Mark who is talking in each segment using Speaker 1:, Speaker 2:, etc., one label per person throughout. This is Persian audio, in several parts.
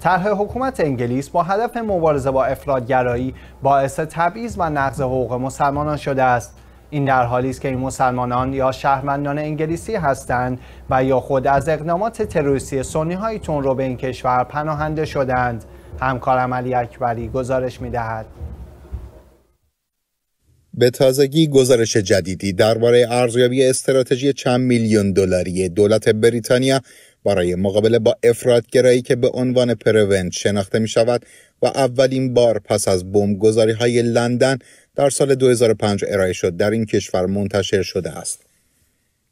Speaker 1: طرح حکومت انگلیس با هدف مبارزه با افرادگرایی باعث تبعیض و نقض حقوق مسلمانان شده است این در حالی است که این مسلمانان یا شهروندان انگلیسی هستند و یا خود از اقدامات تروریستی سنی های تون به این کشور پناهنده شدند همکارم علی اکبری گزارش می دهد.
Speaker 2: به تازگی گزارش جدیدی درباره ارزیابی استراتژی چند میلیون دلاری دولت بریتانیا برای مقابله با گرایی که به عنوان پرونت شناخته می شود و اولین بار پس از گذاری های لندن در سال 2005 ارائه شد در این کشور منتشر شده است.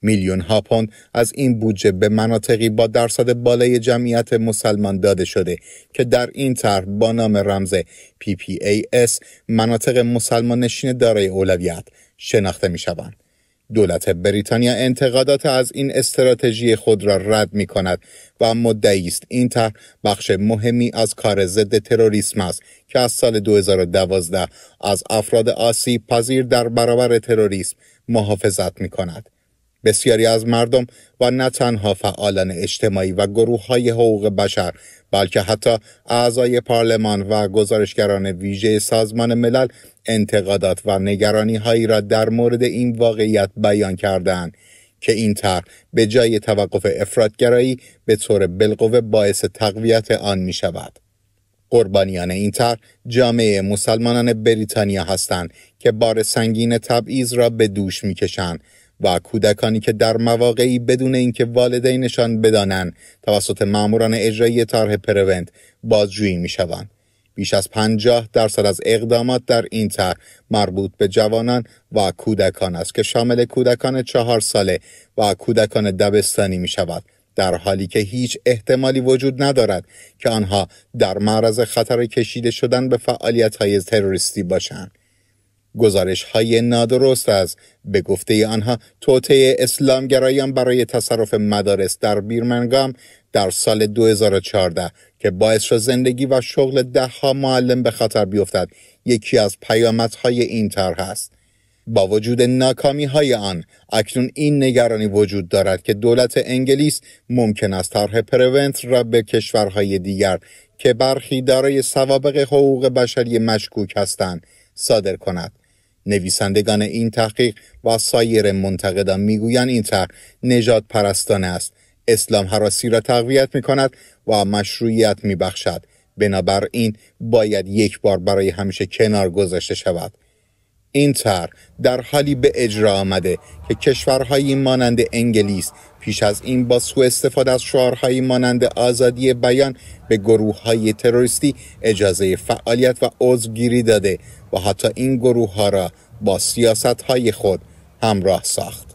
Speaker 2: میلیون ها پوند از این بودجه به مناطقی با درصد بالای جمعیت مسلمان داده شده که در این طرح با نام رمز PPAS مناطق مسلمان نشین دارای اولویت شناخته می شوند. دولت بریتانیا انتقادات از این استراتژی خود را رد می کند و مدعی است این طرح بخش مهمی از کار ضد تروریسم است که از سال 2012 از افراد آسیب پذیر در برابر تروریسم محافظت می کند. بسیاری از مردم و نه تنها فعالان اجتماعی و گروه های حقوق بشر بلکه حتی اعضای پارلمان و گزارشگران ویژه سازمان ملل انتقادات و نگرانی هایی را در مورد این واقعیت بیان کردند که این تر به جای توقف افرادگرایی به طور بالقوه باعث تقویت آن می شود. قربانیان این تر جامعه مسلمانان بریتانیا هستند که بار سنگین تبعیض را به دوش میکشند و کودکانی که در مواقعی بدون اینکه والدینشان بدانند توسط ماموران اجرایی طرح پرونت بازجویی میشوند بیش از پنجاه درصد از اقدامات در این طرح مربوط به جوانان و کودکان است که شامل کودکان چهار ساله و کودکان دبستانی می شود در حالی که هیچ احتمالی وجود ندارد که آنها در معرض خطر کشیده شدن به فعالیت های تروریستی باشند گزارش های نادرست از به گفته آنها توطعه اسلامگرایان برای تصرف مدارس در بیرمنگام در سال 2014 که باعث شد زندگی و شغل دهها معلم به خطر بیفتد یکی از پیامدهای این طرح است با وجود ناکامی های آن اکنون این نگرانی وجود دارد که دولت انگلیس ممکن است طرح پرونت را به کشورهای دیگر که برخی دارای سوابق حقوق بشری مشکوک هستند صادر کند نویسندگان این تحقیق و سایر منتقدان میگویند این طرح نجات پرستانه است اسلام حراسی را تقویت می کند و مشروعیت می بخشد بنابراین باید یک بار برای همیشه کنار گذاشته شود این طرح در حالی به اجرا آمده که کشورهایی مانند انگلیس پیش از این با سوء استفاده از شعارهایی مانند آزادی بیان به گروه های تروریستی اجازه فعالیت و عضوگیری داده و حتی این گروه ها را با سیاست های خود همراه ساخت.